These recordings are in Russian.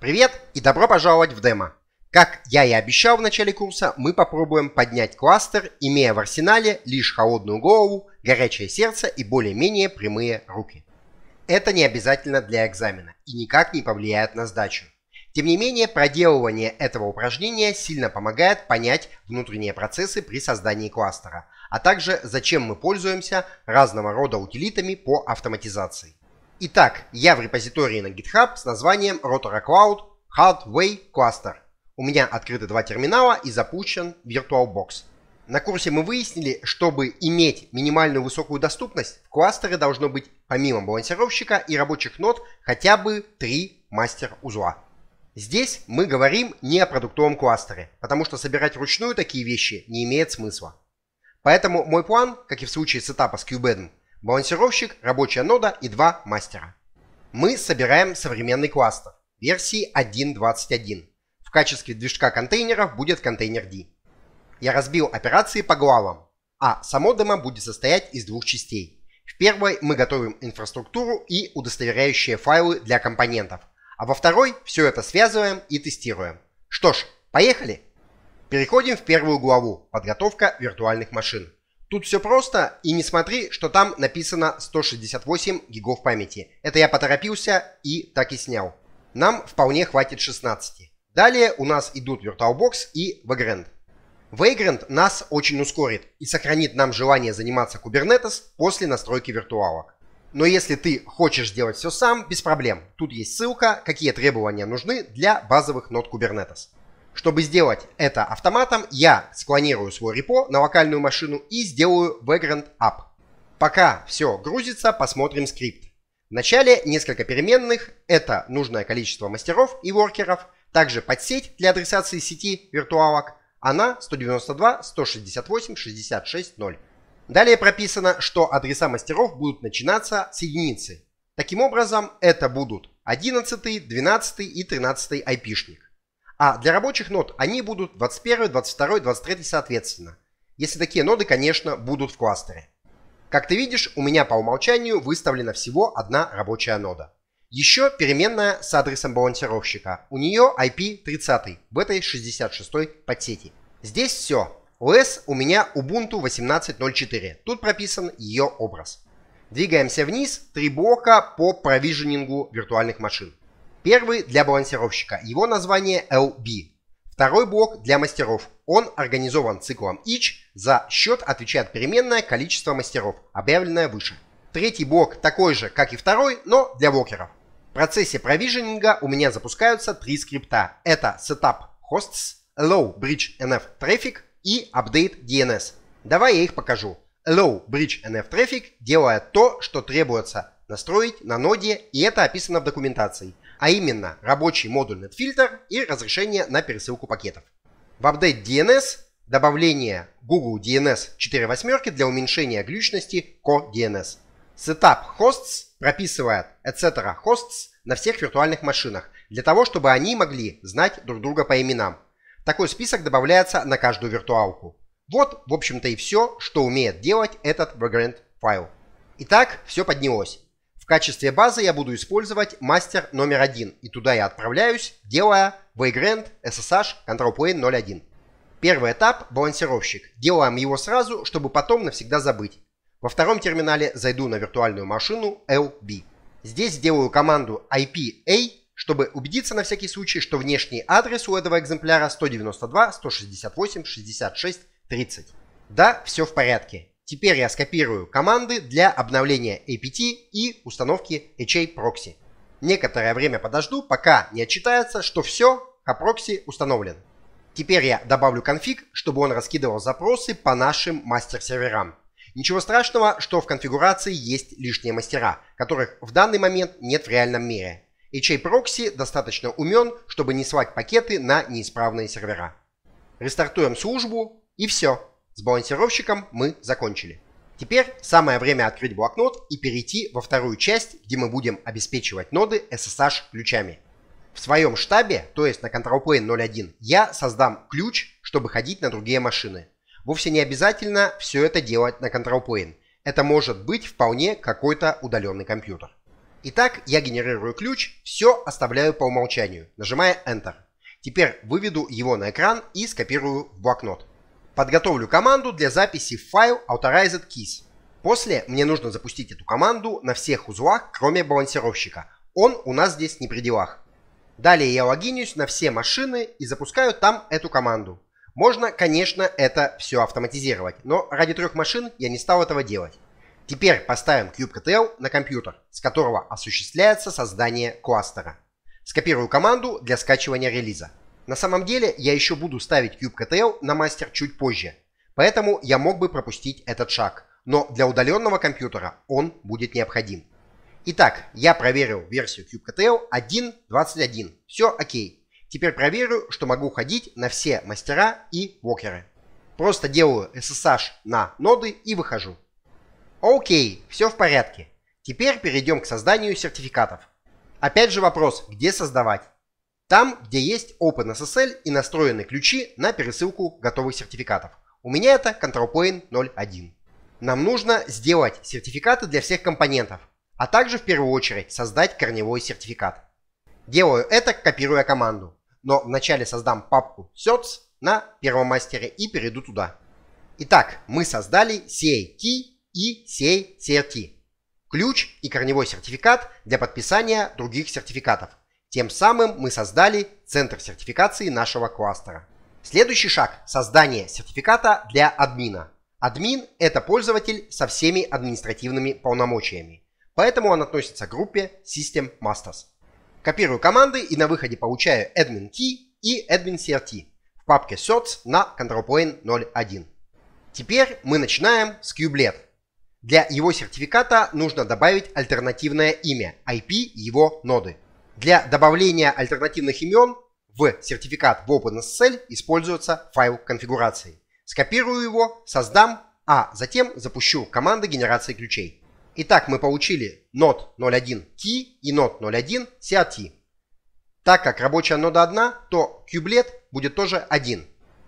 Привет и добро пожаловать в демо. Как я и обещал в начале курса, мы попробуем поднять кластер, имея в арсенале лишь холодную голову, горячее сердце и более-менее прямые руки. Это не обязательно для экзамена и никак не повлияет на сдачу. Тем не менее, проделывание этого упражнения сильно помогает понять внутренние процессы при создании кластера, а также зачем мы пользуемся разного рода утилитами по автоматизации. Итак, я в репозитории на GitHub с названием Rotora Hardway Cluster. У меня открыты два терминала и запущен VirtualBox. На курсе мы выяснили, чтобы иметь минимальную высокую доступность, в кластере должно быть помимо балансировщика и рабочих нод хотя бы три мастер-узла. Здесь мы говорим не о продуктовом кластере, потому что собирать вручную такие вещи не имеет смысла. Поэтому мой план, как и в случае сетапа с QBED, балансировщик, рабочая нода и два мастера. Мы собираем современный кластер версии 1.21. В качестве движка контейнеров будет контейнер D. Я разбил операции по главам, а само демо будет состоять из двух частей. В первой мы готовим инфраструктуру и удостоверяющие файлы для компонентов, а во второй все это связываем и тестируем. Что ж, поехали! Переходим в первую главу «Подготовка виртуальных машин». Тут все просто, и не смотри, что там написано 168 гигов памяти. Это я поторопился и так и снял. Нам вполне хватит 16. Далее у нас идут VirtualBox и Vagrant. Vagrant нас очень ускорит и сохранит нам желание заниматься Kubernetes после настройки виртуалок. Но если ты хочешь сделать все сам, без проблем. Тут есть ссылка, какие требования нужны для базовых нод Kubernetes. Чтобы сделать это автоматом, я склонирую свой репо на локальную машину и сделаю background up. Пока все грузится, посмотрим скрипт. Вначале несколько переменных, это нужное количество мастеров и воркеров, также подсеть для адресации сети виртуалок, она 192 168 66 0. Далее прописано, что адреса мастеров будут начинаться с единицы. Таким образом, это будут 11, 12 и 13 айпишник. А для рабочих нод они будут 21, 22, 23 соответственно. Если такие ноды, конечно, будут в кластере. Как ты видишь, у меня по умолчанию выставлена всего одна рабочая нода. Еще переменная с адресом балансировщика. У нее IP 30 в этой 66 подсети. Здесь все. OS у меня Ubuntu 18.04. Тут прописан ее образ. Двигаемся вниз, три блока по провиженингу виртуальных машин. Первый для балансировщика, его название LB. Второй блок для мастеров. Он организован циклом each, за счет отвечает переменное количество мастеров, объявленное выше. Третий блок такой же, как и второй, но для блокеров. В процессе провиженинга у меня запускаются три скрипта. Это setup hosts, allow bridge nf traffic и update DNS. Давай я их покажу. Allow bridge nf traffic делает то, что требуется настроить на ноде, и это описано в документации а именно рабочий модуль netfilter и разрешение на пересылку пакетов. В апдейт DNS добавление Google DNS 4.8 для уменьшения глючности Core DNS. Setup hosts прописывает etc. hosts на всех виртуальных машинах, для того, чтобы они могли знать друг друга по именам. Такой список добавляется на каждую виртуалку. Вот, в общем-то и все, что умеет делать этот vagrant файл. Итак, все поднялось качестве базы я буду использовать мастер номер один. И туда я отправляюсь, делая Vagrant SSH Control Plane 01. Первый этап – балансировщик. Делаем его сразу, чтобы потом навсегда забыть. Во втором терминале зайду на виртуальную машину LB. Здесь сделаю команду IPA, чтобы убедиться на всякий случай, что внешний адрес у этого экземпляра 192.168.66.30. Да, все в порядке. Теперь я скопирую команды для обновления APT и установки HA Proxy. Некоторое время подожду, пока не отчитается, что все, HAProxy установлен. Теперь я добавлю конфиг, чтобы он раскидывал запросы по нашим мастер-серверам. Ничего страшного, что в конфигурации есть лишние мастера, которых в данный момент нет в реальном мире. HA Proxy достаточно умен, чтобы не свать пакеты на неисправные сервера. Рестартуем службу и все. С балансировщиком мы закончили. Теперь самое время открыть блокнот и перейти во вторую часть, где мы будем обеспечивать ноды SSH ключами. В своем штабе, то есть на Control Plane 01, я создам ключ, чтобы ходить на другие машины. Вовсе не обязательно все это делать на Control Plane. Это может быть вполне какой-то удаленный компьютер. Итак, я генерирую ключ, все оставляю по умолчанию, нажимая Enter. Теперь выведу его на экран и скопирую в блокнот. Подготовлю команду для записи в файл Authorized Keys. После мне нужно запустить эту команду на всех узлах, кроме балансировщика. Он у нас здесь не при делах. Далее я логинюсь на все машины и запускаю там эту команду. Можно, конечно, это все автоматизировать, но ради трех машин я не стал этого делать. Теперь поставим kubectl на компьютер, с которого осуществляется создание кластера. Скопирую команду для скачивания релиза. На самом деле я еще буду ставить kubectl на мастер чуть позже, поэтому я мог бы пропустить этот шаг, но для удаленного компьютера он будет необходим. Итак, я проверил версию kubectl 1.21. Все окей. Теперь проверю, что могу ходить на все мастера и вокеры. Просто делаю SSH на ноды и выхожу. Окей, все в порядке. Теперь перейдем к созданию сертификатов. Опять же вопрос, где создавать? Там, где есть OpenSSL и настроены ключи на пересылку готовых сертификатов. У меня это ControlPlane 01. Нам нужно сделать сертификаты для всех компонентов, а также в первую очередь создать корневой сертификат. Делаю это, копируя команду, но вначале создам папку certs на первом мастере и перейду туда. Итак, мы создали CA-Key и CA-CRT, ключ и корневой сертификат для подписания других сертификатов. Тем самым мы создали центр сертификации нашего кластера. Следующий шаг – создание сертификата для админа. Админ – это пользователь со всеми административными полномочиями, поэтому он относится к группе System Masters. Копирую команды и на выходе получаю admin key и admin crt в папке certs на control plane 01. Теперь мы начинаем с Kubelet. Для его сертификата нужно добавить альтернативное имя, IP его ноды – для добавления альтернативных имен в сертификат в OpenSSL используется файл конфигурации. Скопирую его, создам, а затем запущу команды генерации ключей. Итак, мы получили node01key и node01crt. Так как рабочая нода одна, то кюблет будет тоже один.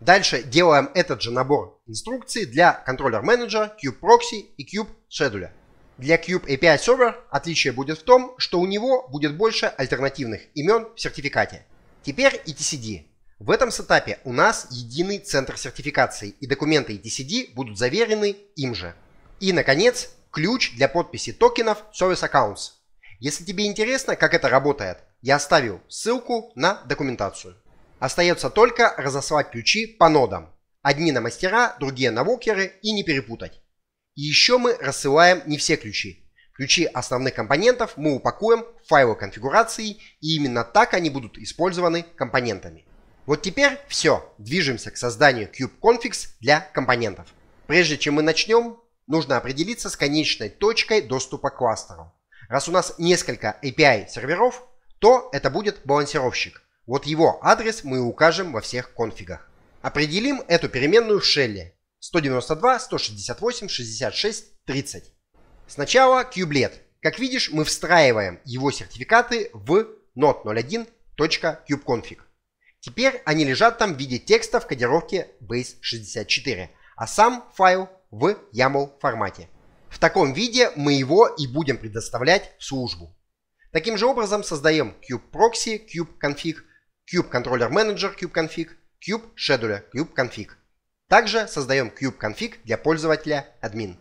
Дальше делаем этот же набор инструкций для контроллер-менеджера, куб-прокси и куб-шедуля. Для Cube API Server отличие будет в том, что у него будет больше альтернативных имен в сертификате. Теперь ETCD. В этом сетапе у нас единый центр сертификации, и документы ETCD будут заверены им же. И, наконец, ключ для подписи токенов Service Accounts. Если тебе интересно, как это работает, я оставил ссылку на документацию. Остается только разослать ключи по нодам. Одни на мастера, другие на вокеры и не перепутать. И еще мы рассылаем не все ключи. Ключи основных компонентов мы упакуем в файлы конфигурации, и именно так они будут использованы компонентами. Вот теперь все, движемся к созданию kubeconfigs для компонентов. Прежде чем мы начнем, нужно определиться с конечной точкой доступа к кластеру. Раз у нас несколько API серверов, то это будет балансировщик. Вот его адрес мы укажем во всех конфигах. Определим эту переменную в шелле. 192, 168, 66, 30. Сначала кюблет. Как видишь, мы встраиваем его сертификаты в node01.kubeconfig. Теперь они лежат там в виде текста в кодировке base64, а сам файл в YAML формате. В таком виде мы его и будем предоставлять в службу. Таким же образом создаем kubeproxy, kubeconfig, kubecontrollermanager, kubeconfig, kubescheduler, kubeconfig. Также создаем kubeconfig для пользователя admin.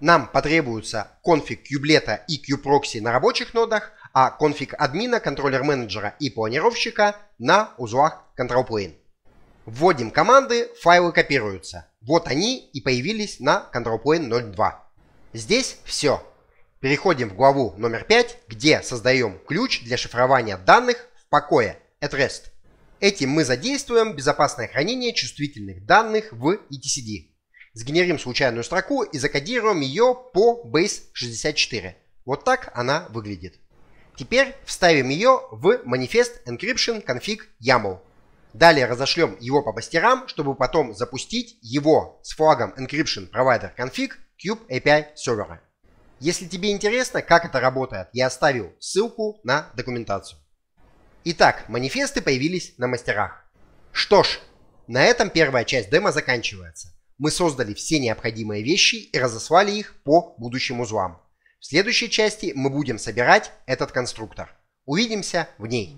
Нам потребуются конфиг кюблета и кюпрокси на рабочих нодах, а конфиг админа, контроллер-менеджера и планировщика на узлах control plane. Вводим команды, файлы копируются. Вот они и появились на control plane 02. Здесь все. Переходим в главу номер 5, где создаем ключ для шифрования данных в покое, at rest. Этим мы задействуем безопасное хранение чувствительных данных в etcd. Сгенерим случайную строку и закодируем ее по base64. Вот так она выглядит. Теперь вставим ее в манифест encryption config YAML. Далее разошлем его по мастерам, чтобы потом запустить его с флагом encryption provider config Cube API сервера. Если тебе интересно, как это работает, я оставил ссылку на документацию. Итак, манифесты появились на мастерах. Что ж, на этом первая часть демо заканчивается. Мы создали все необходимые вещи и разослали их по будущим узлам. В следующей части мы будем собирать этот конструктор. Увидимся в ней.